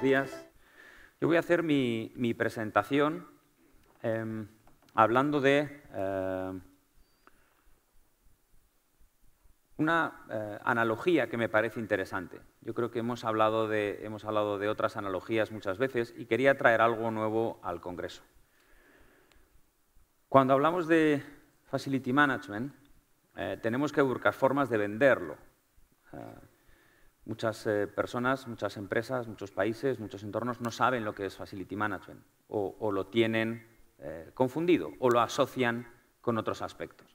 días. Yo voy a hacer mi, presentación em, hablando de em, una eh, analogía que me parece interesante. Yo creo que hemos hablado, de, hemos hablado de otras analogías muchas veces y quería traer algo nuevo al Congreso. Cuando hablamos de Facility Management, eh, tenemos que buscar formas de venderlo. Ah, Muchas eh, personas, muchas empresas, muchos países, muchos entornos no saben lo que es Facility Management o, lo tienen eh, confundido o lo asocian con otros aspectos.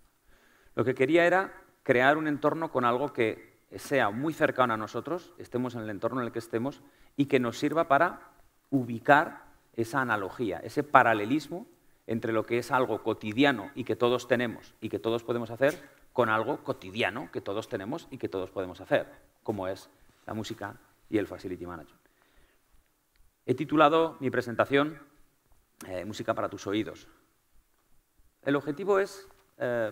Lo que quería era crear un entorno con algo que sea muy cercano a nosotros, estemos en el entorno en el que estemos, y que nos sirva para ubicar esa analogía, ese paralelismo entre lo que es algo cotidiano y que todos tenemos y que todos podemos hacer con algo cotidiano que todos tenemos y que todos podemos hacer, como es la música y el Facility Management. He titulado mi presentación eh, Música para tus oídos. El objetivo es eh,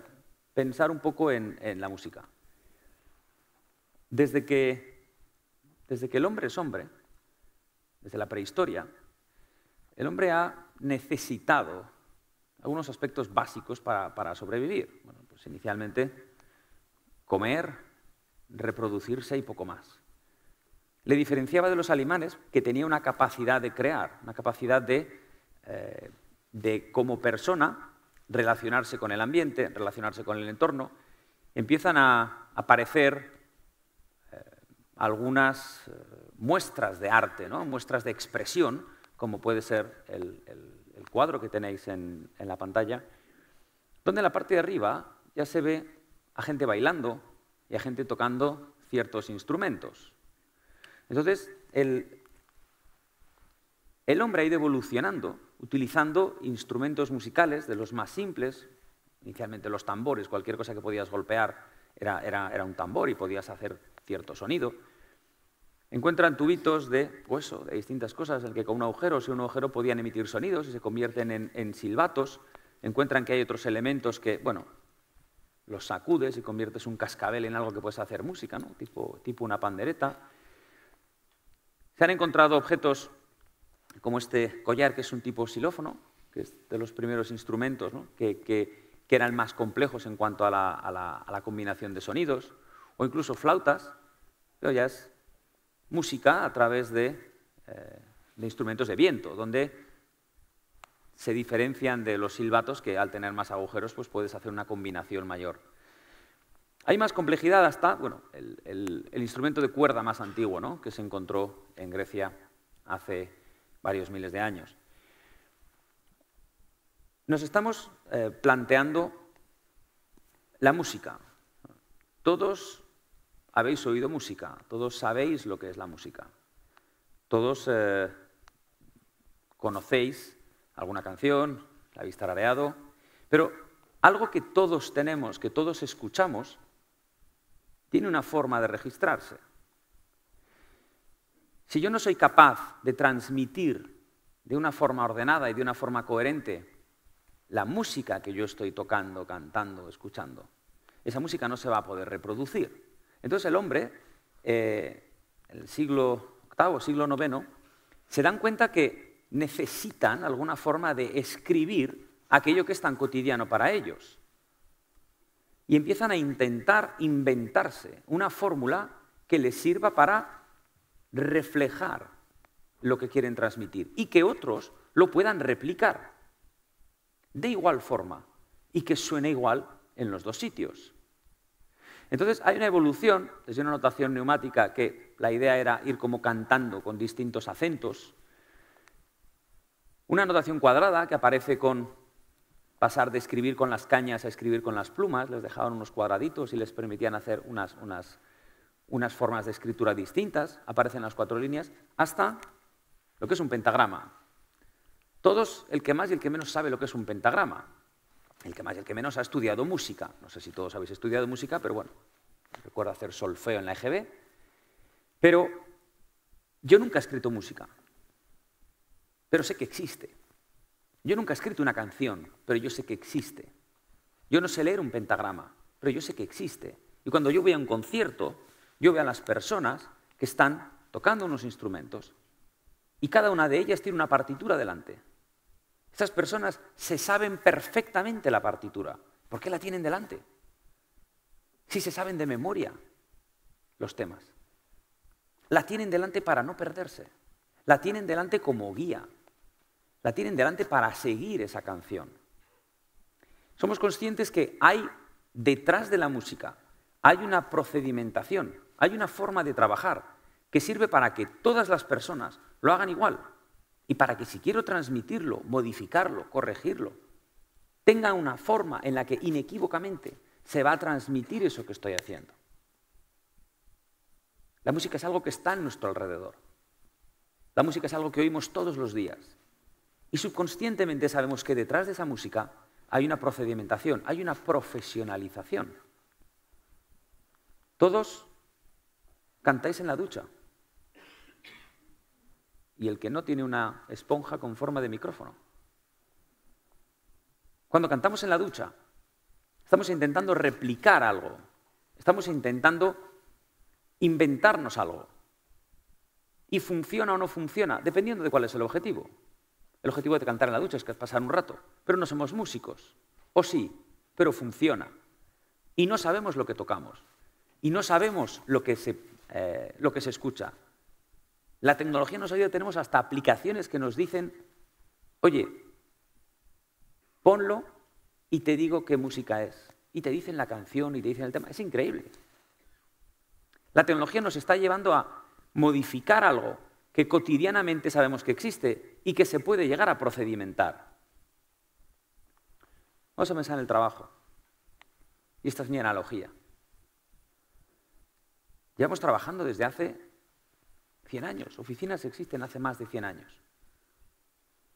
pensar un poco en, la música. Desde que, desde que el hombre es hombre, desde la prehistoria, el hombre ha necesitado algunos aspectos básicos para, para sobrevivir. Bueno, pues inicialmente comer, reproducirse y poco más le diferenciaba de los alemanes que tenía una capacidad de crear, una capacidad de, eh, como persona, relacionarse con el ambiente, relacionarse con el entorno. Empiezan a aparecer eh, algunas eh, muestras de arte, muestras de expresión, como puede ser el, cuadro que tenéis en la pantalla, donde en la parte de arriba ya se ve a gente bailando y a gente tocando ciertos instrumentos. Entonces, el, hombre ha ido evolucionando, utilizando instrumentos musicales de los más simples, inicialmente los tambores, cualquier cosa que podías golpear era, un tambor y podías hacer cierto sonido. Encuentran tubitos de hueso, de distintas cosas, en que con un agujero si un agujero podían emitir sonidos y se convierten en, silbatos. Encuentran que hay otros elementos que, bueno, los sacudes y conviertes un cascabel en algo que puedes hacer música, tipo una pandereta. Se han encontrado objetos como este collar, que es un tipo xilófono, que es de los primeros instrumentos que, eran más complejos en cuanto a la, combinación de sonidos, o incluso flautas, pero ya es música a través de, eh, de instrumentos de viento, donde se diferencian de los silbatos que al tener más agujeros pues puedes hacer una combinación mayor. Hay más complejidad hasta bueno, el, instrumento de cuerda más antiguo que se encontró en Grecia hace varios miles de años. Nos estamos eh, planteando la música. Todos habéis oído música, todos sabéis lo que es la música, todos eh, conocéis alguna canción, la habéis tarareado, pero algo que todos tenemos, que todos escuchamos, tiene una forma de registrarse. Si yo no soy capaz de transmitir de una forma ordenada y de una forma coherente la música que yo estoy tocando, cantando, escuchando, esa música no se va a poder reproducir. Entonces el hombre, en eh, el siglo VIII, siglo IX, se dan cuenta que necesitan alguna forma de escribir aquello que es tan cotidiano para ellos y empiezan a intentar inventarse una fórmula que les sirva para reflejar lo que quieren transmitir y que otros lo puedan replicar de igual forma y que suene igual en los dos sitios. Entonces hay una evolución, desde una notación neumática que la idea era ir como cantando con distintos acentos, una notación cuadrada que aparece con pasar de escribir con las cañas a escribir con las plumas, les dejaban unos cuadraditos y les permitían hacer unas, unas, formas de escritura distintas, aparecen las cuatro líneas, hasta lo que es un pentagrama. Todos, el que más y el que menos sabe lo que es un pentagrama. El que más y el que menos ha estudiado música. No sé si todos habéis estudiado música, pero bueno, recuerdo hacer solfeo en la EGB. Pero yo nunca he escrito música, pero sé que existe. Yo nunca he escrito una canción, pero yo sé que existe. Yo no sé leer un pentagrama, pero yo sé que existe. Y cuando yo voy a un concierto, yo veo a las personas que están tocando unos instrumentos y cada una de ellas tiene una partitura delante. Estas personas se saben perfectamente la partitura. ¿Por qué la tienen delante? Si se saben de memoria los temas. La tienen delante para no perderse. La tienen delante como guía la tienen delante para seguir esa canción. Somos conscientes que hay detrás de la música, hay una procedimentación, hay una forma de trabajar que sirve para que todas las personas lo hagan igual y para que si quiero transmitirlo, modificarlo, corregirlo, tenga una forma en la que inequívocamente se va a transmitir eso que estoy haciendo. La música es algo que está en nuestro alrededor. La música es algo que oímos todos los días. Y subconscientemente sabemos que detrás de esa música hay una procedimentación, hay una profesionalización. Todos cantáis en la ducha. Y el que no tiene una esponja con forma de micrófono. Cuando cantamos en la ducha, estamos intentando replicar algo. Estamos intentando inventarnos algo. Y funciona o no funciona, dependiendo de cuál es el objetivo. El objetivo de cantar en la ducha es que pasar un rato, pero no somos músicos. O sí, pero funciona. Y no sabemos lo que tocamos. Y no sabemos lo que se, eh, lo que se escucha. La tecnología nos ayuda, tenemos hasta aplicaciones que nos dicen, oye, ponlo y te digo qué música es. Y te dicen la canción y te dicen el tema. Es increíble. La tecnología nos está llevando a modificar algo que cotidianamente sabemos que existe, y que se puede llegar a procedimentar. Vamos a pensar en el trabajo. Y esta es mi analogía. Llevamos trabajando desde hace 100 años. Oficinas existen hace más de 100 años.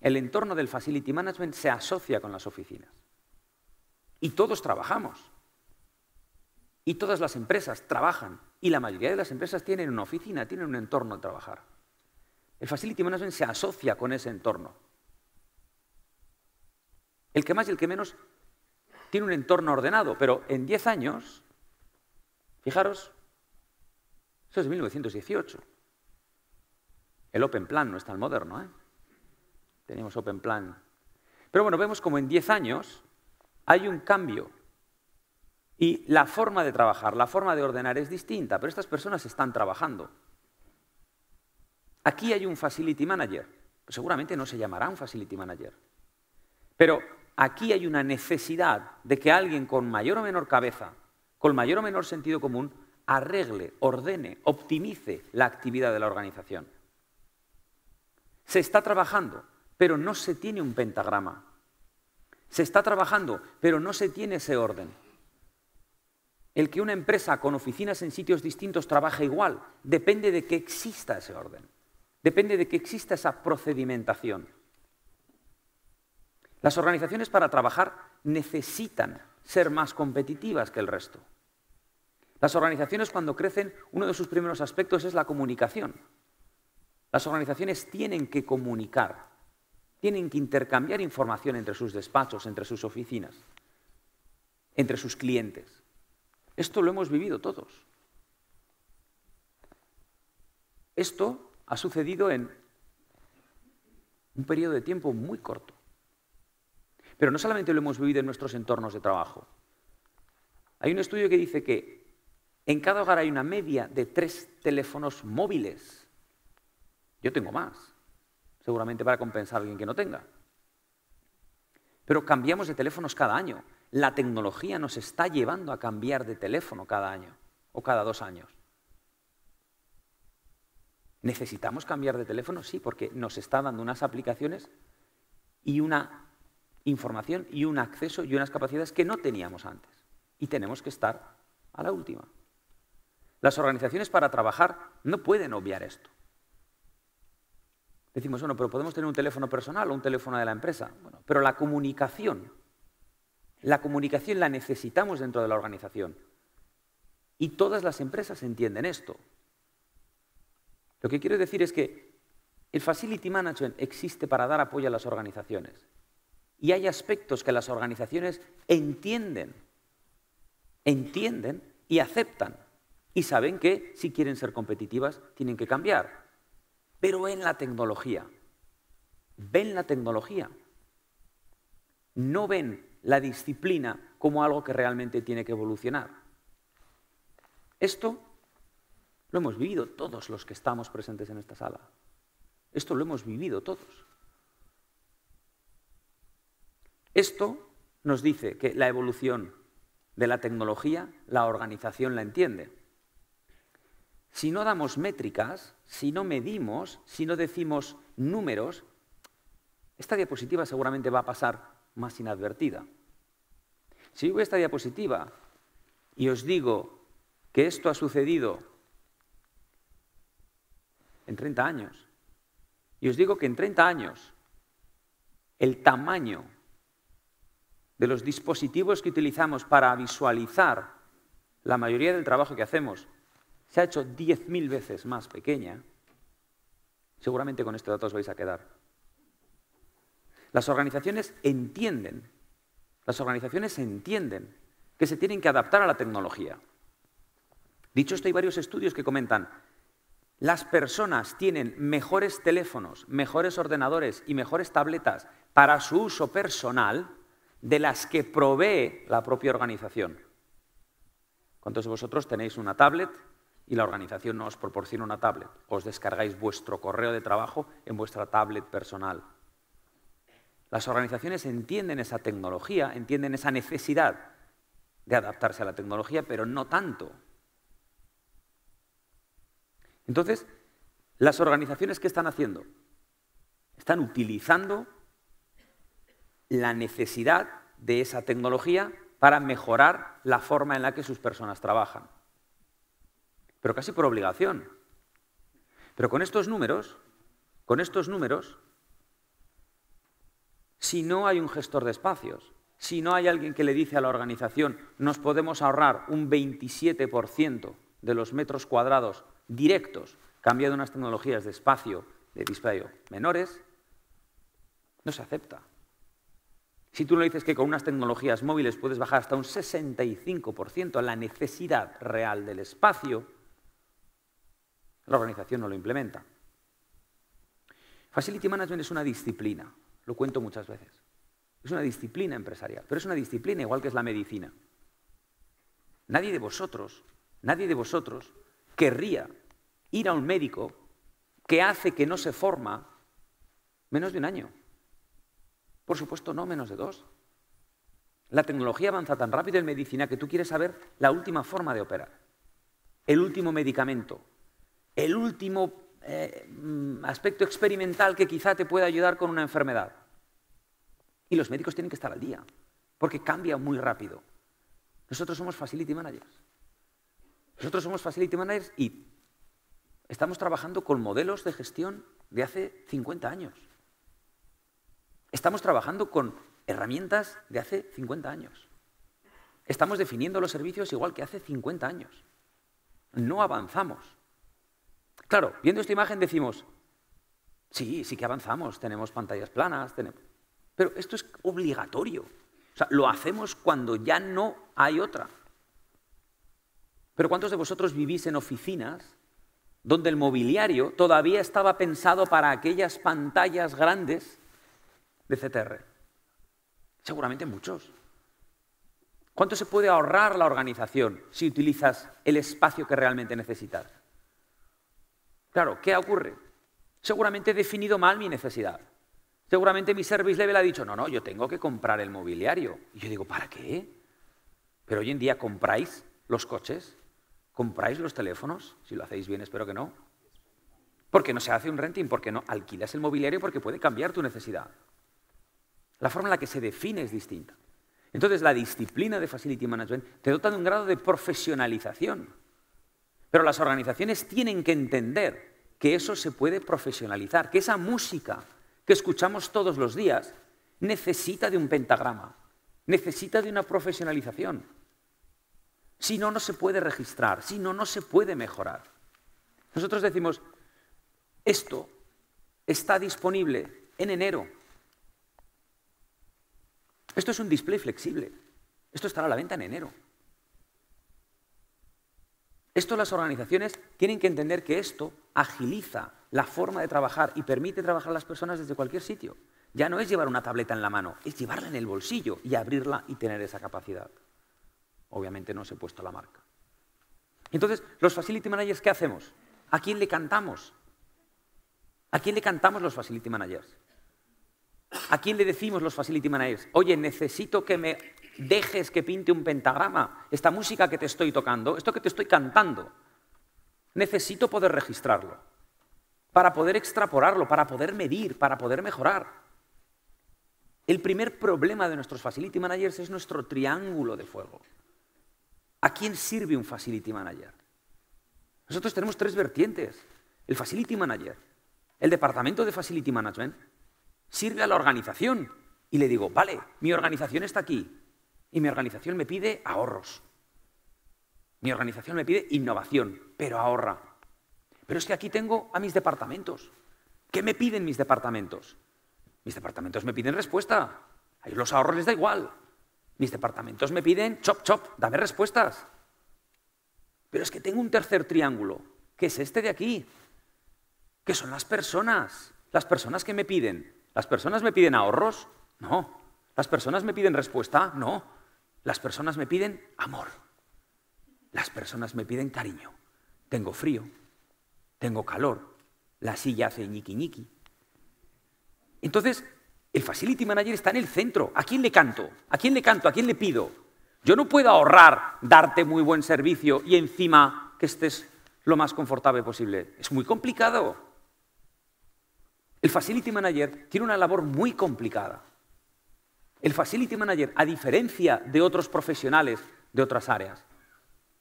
El entorno del facility management se asocia con las oficinas. Y todos trabajamos. Y todas las empresas trabajan. Y la mayoría de las empresas tienen una oficina, tienen un entorno de trabajar. El facility management se asocia con ese entorno. El que más y el que menos tiene un entorno ordenado, pero en 10 años, fijaros, eso es 1918. El Open Plan no es tan moderno, ¿eh? Tenemos Open Plan. Pero bueno, vemos como en 10 años hay un cambio y la forma de trabajar, la forma de ordenar es distinta, pero estas personas están trabajando. Aquí hay un facility manager. Seguramente no se llamará un facility manager. Pero aquí hay una necesidad de que alguien con mayor o menor cabeza, con mayor o menor sentido común, arregle, ordene, optimice la actividad de la organización. Se está trabajando, pero no se tiene un pentagrama. Se está trabajando, pero no se tiene ese orden. El que una empresa con oficinas en sitios distintos trabaje igual depende de que exista ese orden depende de que exista esa procedimentación. Las organizaciones para trabajar necesitan ser más competitivas que el resto. Las organizaciones cuando crecen, uno de sus primeros aspectos es la comunicación. Las organizaciones tienen que comunicar, tienen que intercambiar información entre sus despachos, entre sus oficinas, entre sus clientes. Esto lo hemos vivido todos. Esto ha sucedido en un periodo de tiempo muy corto. Pero no solamente lo hemos vivido en nuestros entornos de trabajo. Hay un estudio que dice que en cada hogar hay una media de tres teléfonos móviles. Yo tengo más, seguramente para compensar a alguien que no tenga. Pero cambiamos de teléfonos cada año. La tecnología nos está llevando a cambiar de teléfono cada año o cada dos años. ¿Necesitamos cambiar de teléfono? Sí, porque nos está dando unas aplicaciones y una información y un acceso y unas capacidades que no teníamos antes. Y tenemos que estar a la última. Las organizaciones para trabajar no pueden obviar esto. Decimos, bueno, pero podemos tener un teléfono personal o un teléfono de la empresa. Bueno, pero la comunicación, la comunicación la necesitamos dentro de la organización. Y todas las empresas entienden esto. Lo que quiero decir es que el Facility Management existe para dar apoyo a las organizaciones. Y hay aspectos que las organizaciones entienden, entienden y aceptan. Y saben que si quieren ser competitivas tienen que cambiar. Pero en la tecnología. Ven la tecnología. No ven la disciplina como algo que realmente tiene que evolucionar. Esto lo hemos vivido todos los que estamos presentes en esta sala. Esto lo hemos vivido todos. Esto nos dice que la evolución de la tecnología, la organización la entiende. Si no damos métricas, si no medimos, si no decimos números, esta diapositiva seguramente va a pasar más inadvertida. Si yo voy esta diapositiva y os digo que esto ha sucedido en 30 años. Y os digo que en 30 años el tamaño de los dispositivos que utilizamos para visualizar la mayoría del trabajo que hacemos se ha hecho 10.000 veces más pequeña, seguramente con este dato os vais a quedar. Las organizaciones entienden, las organizaciones entienden que se tienen que adaptar a la tecnología. Dicho esto, hay varios estudios que comentan las personas tienen mejores teléfonos, mejores ordenadores y mejores tabletas para su uso personal de las que provee la propia organización. ¿Cuántos de vosotros tenéis una tablet y la organización no os proporciona una tablet? Os descargáis vuestro correo de trabajo en vuestra tablet personal. Las organizaciones entienden esa tecnología, entienden esa necesidad de adaptarse a la tecnología, pero no tanto entonces, las organizaciones que están haciendo están utilizando la necesidad de esa tecnología para mejorar la forma en la que sus personas trabajan. Pero casi por obligación. Pero con estos números, con estos números, si no hay un gestor de espacios, si no hay alguien que le dice a la organización, nos podemos ahorrar un 27% de los metros cuadrados directos, cambiando unas tecnologías de espacio de display menores, no se acepta. Si tú no dices que con unas tecnologías móviles puedes bajar hasta un 65% a la necesidad real del espacio, la organización no lo implementa. Facility Management es una disciplina, lo cuento muchas veces. Es una disciplina empresarial, pero es una disciplina igual que es la medicina. Nadie de vosotros, nadie de vosotros querría ir a un médico que hace que no se forma menos de un año. Por supuesto, no menos de dos. La tecnología avanza tan rápido en medicina que tú quieres saber la última forma de operar, el último medicamento, el último eh, mm, aspecto experimental que quizá te pueda ayudar con una enfermedad. Y los médicos tienen que estar al día, porque cambia muy rápido. Nosotros somos facility managers. Nosotros somos Facility Managers y estamos trabajando con modelos de gestión de hace 50 años. Estamos trabajando con herramientas de hace 50 años. Estamos definiendo los servicios igual que hace 50 años. No avanzamos. Claro, viendo esta imagen decimos, sí, sí que avanzamos, tenemos pantallas planas, tenemos... pero esto es obligatorio. O sea, lo hacemos cuando ya no hay otra. Pero ¿cuántos de vosotros vivís en oficinas donde el mobiliario todavía estaba pensado para aquellas pantallas grandes de CTR? Seguramente muchos. ¿Cuánto se puede ahorrar la organización si utilizas el espacio que realmente necesitas? Claro, ¿qué ocurre? Seguramente he definido mal mi necesidad. Seguramente mi service level ha dicho, no, no, yo tengo que comprar el mobiliario. Y yo digo, ¿para qué? Pero hoy en día compráis los coches, ¿Compráis los teléfonos? Si lo hacéis bien, espero que no. Porque no se hace un renting, porque no alquilas el mobiliario, porque puede cambiar tu necesidad. La forma en la que se define es distinta. Entonces, la disciplina de Facility Management te dota de un grado de profesionalización. Pero las organizaciones tienen que entender que eso se puede profesionalizar, que esa música que escuchamos todos los días necesita de un pentagrama, necesita de una profesionalización. Si no, no se puede registrar, si no, no se puede mejorar. Nosotros decimos, esto está disponible en enero. Esto es un display flexible. Esto estará a la venta en enero. Esto las organizaciones tienen que entender que esto agiliza la forma de trabajar y permite trabajar a las personas desde cualquier sitio. Ya no es llevar una tableta en la mano, es llevarla en el bolsillo y abrirla y tener esa capacidad. Obviamente no se he puesto la marca. Entonces, los facility managers, ¿qué hacemos? ¿A quién le cantamos? ¿A quién le cantamos los facility managers? ¿A quién le decimos los facility managers? Oye, necesito que me dejes que pinte un pentagrama. Esta música que te estoy tocando, esto que te estoy cantando, necesito poder registrarlo para poder extrapolarlo, para poder medir, para poder mejorar. El primer problema de nuestros facility managers es nuestro triángulo de fuego. ¿A quién sirve un Facility Manager? Nosotros tenemos tres vertientes. El Facility Manager, el departamento de Facility Management, sirve a la organización. Y le digo, vale, mi organización está aquí y mi organización me pide ahorros. Mi organización me pide innovación, pero ahorra. Pero es que aquí tengo a mis departamentos. ¿Qué me piden mis departamentos? Mis departamentos me piden respuesta. A ellos los ahorros les da igual. Mis departamentos me piden, chop, chop, dame respuestas. Pero es que tengo un tercer triángulo, que es este de aquí, que son las personas. Las personas que me piden. ¿Las personas me piden ahorros? No. ¿Las personas me piden respuesta? No. Las personas me piden amor. Las personas me piden cariño. Tengo frío, tengo calor, la silla hace ñiqui ñiqui. Entonces, el facility manager está en el centro. ¿A quién le canto? ¿A quién le canto? ¿A quién le pido? Yo no puedo ahorrar, darte muy buen servicio y encima que estés lo más confortable posible. Es muy complicado. El facility manager tiene una labor muy complicada. El facility manager, a diferencia de otros profesionales de otras áreas,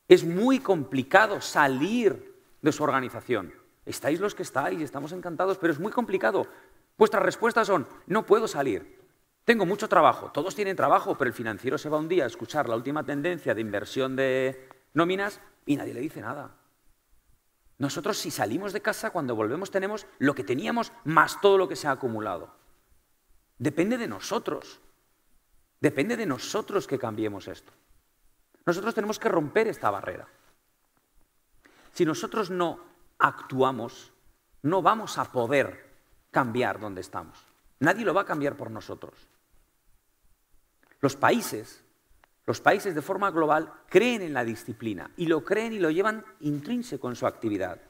es muy complicado salir de su organización. Estáis los que estáis, estamos encantados, pero es muy complicado. Vuestras respuestas son, no puedo salir, tengo mucho trabajo, todos tienen trabajo, pero el financiero se va un día a escuchar la última tendencia de inversión de nóminas y nadie le dice nada. Nosotros si salimos de casa, cuando volvemos tenemos lo que teníamos más todo lo que se ha acumulado. Depende de nosotros. Depende de nosotros que cambiemos esto. Nosotros tenemos que romper esta barrera. Si nosotros no actuamos, no vamos a poder cambiar donde estamos. Nadie lo va a cambiar por nosotros. Los países, los países de forma global creen en la disciplina y lo creen y lo llevan intrínseco en su actividad.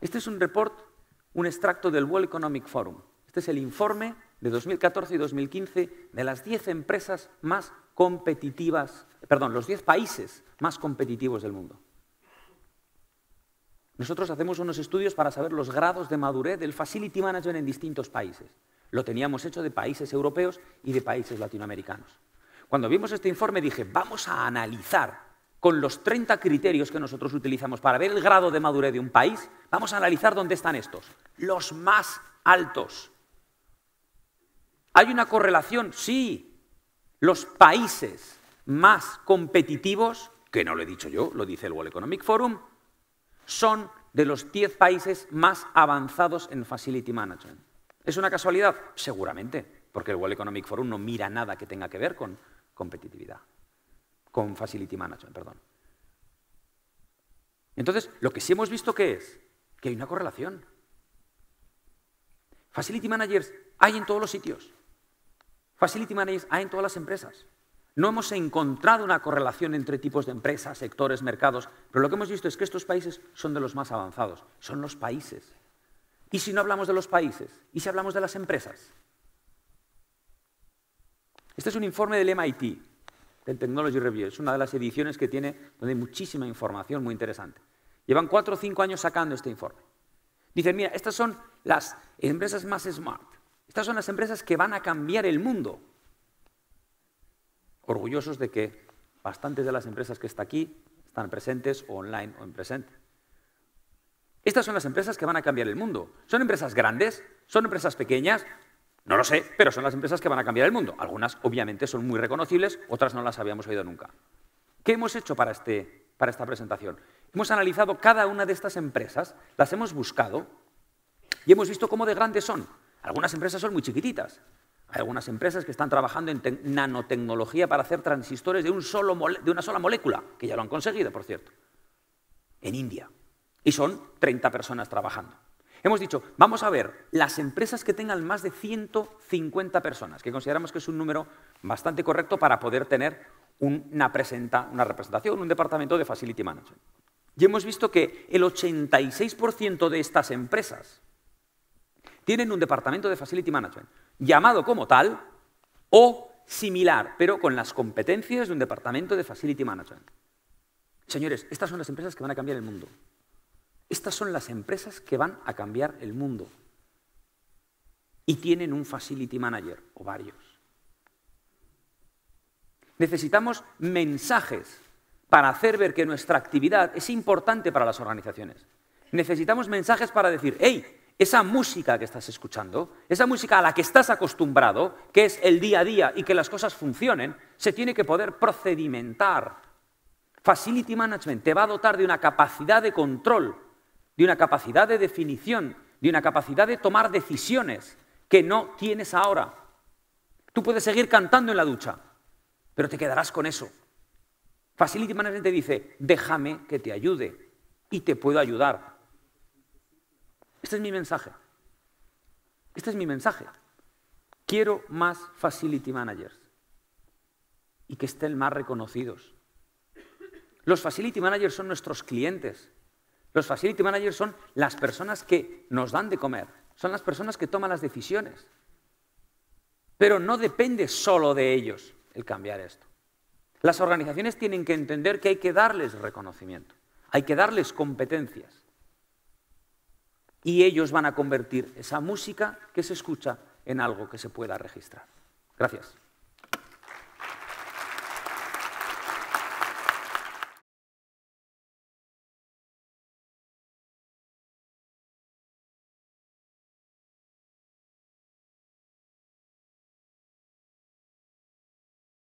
Este es un report, un extracto del World Economic Forum. Este es el informe de 2014 y 2015 de las 10 empresas más competitivas, perdón, los 10 países más competitivos del mundo. Nosotros hacemos unos estudios para saber los grados de madurez del facility management en distintos países. Lo teníamos hecho de países europeos y de países latinoamericanos. Cuando vimos este informe dije, vamos a analizar con los 30 criterios que nosotros utilizamos para ver el grado de madurez de un país, vamos a analizar dónde están estos, los más altos. ¿Hay una correlación? Sí. Los países más competitivos, que no lo he dicho yo, lo dice el World Economic Forum, son de los 10 países más avanzados en Facility Management. ¿Es una casualidad? Seguramente, porque el World Economic Forum no mira nada que tenga que ver con competitividad, con Facility Management, perdón. Entonces, lo que sí hemos visto que es que hay una correlación. Facility Managers hay en todos los sitios. Facility Managers hay en todas las empresas. No hemos encontrado una correlación entre tipos de empresas, sectores, mercados, pero lo que hemos visto es que estos países son de los más avanzados, son los países. ¿Y si no hablamos de los países? ¿Y si hablamos de las empresas? Este es un informe del MIT, del Technology Review, es una de las ediciones que tiene donde hay muchísima información muy interesante. Llevan cuatro o cinco años sacando este informe. Dicen, mira, estas son las empresas más smart, estas son las empresas que van a cambiar el mundo orgullosos de que bastantes de las empresas que están aquí están presentes o online o en presente. Estas son las empresas que van a cambiar el mundo. ¿Son empresas grandes? ¿Son empresas pequeñas? No lo sé, pero son las empresas que van a cambiar el mundo. Algunas obviamente son muy reconocibles, otras no las habíamos oído nunca. ¿Qué hemos hecho para, este, para esta presentación? Hemos analizado cada una de estas empresas, las hemos buscado y hemos visto cómo de grandes son. Algunas empresas son muy chiquititas, hay algunas empresas que están trabajando en nanotecnología para hacer transistores de, de una sola molécula, que ya lo han conseguido, por cierto, en India. Y son 30 personas trabajando. Hemos dicho, vamos a ver, las empresas que tengan más de 150 personas, que consideramos que es un número bastante correcto para poder tener una, presenta, una representación, un departamento de Facility Management. Y hemos visto que el 86% de estas empresas tienen un departamento de Facility Management, llamado como tal o similar, pero con las competencias de un departamento de Facility Management. Señores, estas son las empresas que van a cambiar el mundo. Estas son las empresas que van a cambiar el mundo. Y tienen un Facility Manager o varios. Necesitamos mensajes para hacer ver que nuestra actividad es importante para las organizaciones. Necesitamos mensajes para decir, hey, esa música que estás escuchando, esa música a la que estás acostumbrado, que es el día a día y que las cosas funcionen, se tiene que poder procedimentar. Facility Management te va a dotar de una capacidad de control, de una capacidad de definición, de una capacidad de tomar decisiones que no tienes ahora. Tú puedes seguir cantando en la ducha, pero te quedarás con eso. Facility Management te dice, déjame que te ayude y te puedo ayudar este es mi mensaje. Este es mi mensaje. Quiero más facility managers y que estén más reconocidos. Los facility managers son nuestros clientes. Los facility managers son las personas que nos dan de comer, son las personas que toman las decisiones. Pero no depende solo de ellos el cambiar esto. Las organizaciones tienen que entender que hay que darles reconocimiento, hay que darles competencias y ellos van a convertir esa música que se escucha en algo que se pueda registrar. Gracias.